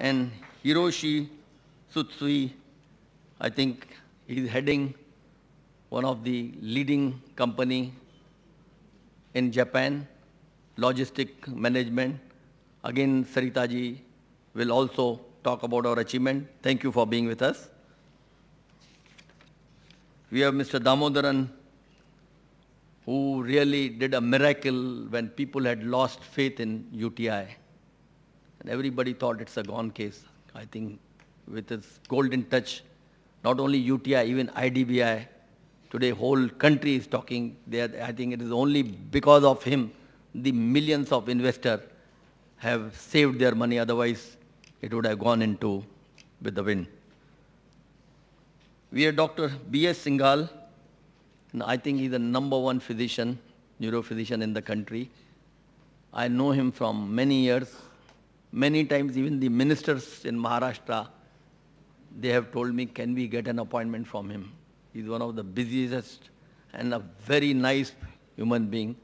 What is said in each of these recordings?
and Hiroshi Sutsui, I think he's heading one of the leading company in Japan, logistic management. Again, Saritaji will also talk about our achievement. Thank you for being with us. We have Mr. Damodaran, who really did a miracle when people had lost faith in UTI. And everybody thought it's a gone case. I think with its golden touch, not only UTI, even IDBI, today whole country is talking. Are, I think it is only because of him the millions of investors have saved their money, otherwise it would have gone into with the wind. We have Dr. B.S. Singhal, and I think he's the number one physician, neurophysician in the country. I know him from many years. Many times even the ministers in Maharashtra, they have told me, can we get an appointment from him? He's one of the busiest and a very nice human being.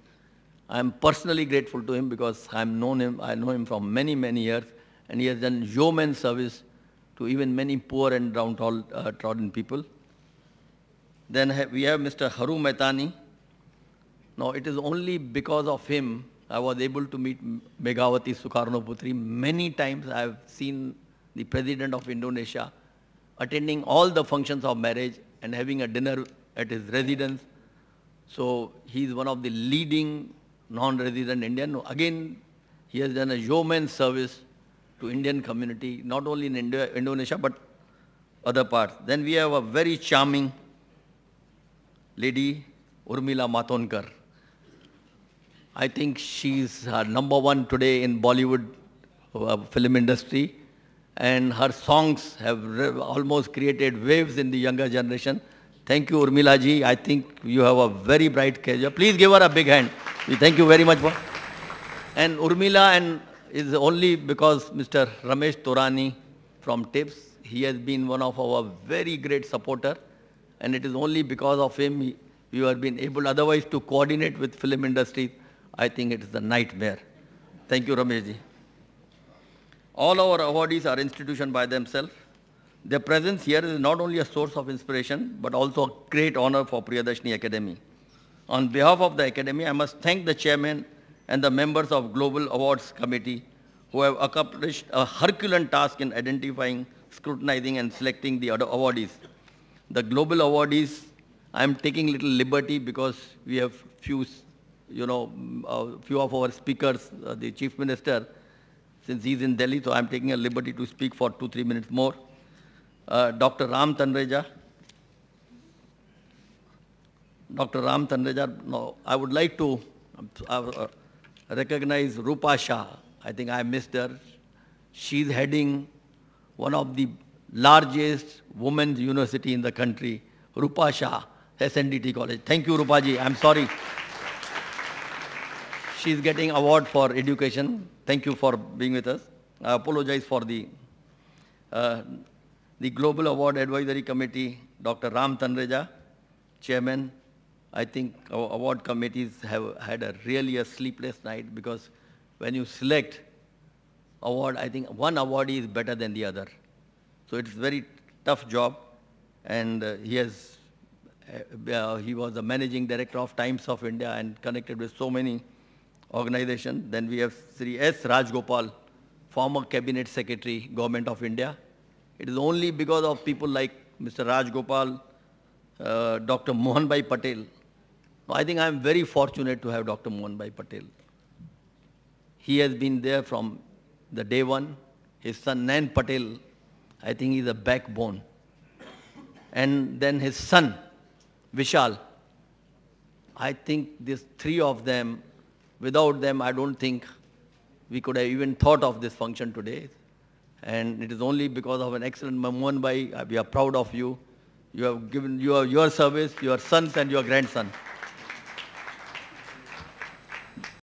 I'm personally grateful to him because I've known him, I know him from many, many years, and he has done yeoman service to even many poor and downtrodden uh, people. Then we have Mr. Haru Maitani. Now, it is only because of him I was able to meet Megawati Sukarno Putri many times. I have seen the president of Indonesia attending all the functions of marriage and having a dinner at his residence. So he is one of the leading non-resident Indian. Again, he has done a yeoman service to Indian community, not only in India, Indonesia, but other parts. Then we have a very charming lady, Urmila Matonkar. I think she's uh, number one today in Bollywood uh, film industry and her songs have almost created waves in the younger generation. Thank you Urmila ji. I think you have a very bright career. Please give her a big hand. We thank you very much for and Urmila and is only because Mr. Ramesh Torani from TIPS, he has been one of our very great supporter and it is only because of him we have been able otherwise to coordinate with film industry. I think it is a nightmare. Thank you, Rameshji. All our awardees are institution by themselves. Their presence here is not only a source of inspiration, but also a great honor for Priyadarshini Academy. On behalf of the Academy, I must thank the chairman and the members of Global Awards Committee who have accomplished a Herculean task in identifying, scrutinizing and selecting the awardees. The Global awardees, I am taking little liberty because we have few you know, a mm, uh, few of our speakers, uh, the Chief Minister, since he's in Delhi, so I'm taking a liberty to speak for two, three minutes more. Uh, Dr. Ram Tanreja. Dr. Ram Tanreja, no, I would like to uh, uh, recognize Rupa Shah. I think I missed her. She's heading one of the largest women's university in the country, Rupa Shah, SNDT College. Thank you, Rupa ji. I'm sorry she is getting award for education. Thank you for being with us. I apologize for the, uh, the Global Award Advisory Committee, Dr. Ram Tanreja, chairman. I think our award committees have had a really a sleepless night because when you select award, I think one award is better than the other. So it's very tough job and uh, he has uh, he was the managing director of Times of India and connected with so many organization. Then we have Sri S. Rajgopal, former cabinet secretary, government of India. It is only because of people like Mr. Rajgopal, uh, Dr. Mohanbhai Patel. I think I am very fortunate to have Dr. Mohanbhai Patel. He has been there from the day one. His son Nan Patel, I think is a backbone. And then his son, Vishal. I think these three of them Without them, I don't think we could have even thought of this function today. And it is only because of an excellent Mamohan Bhai, we are proud of you. You have given your, your service, your sons and your grandson.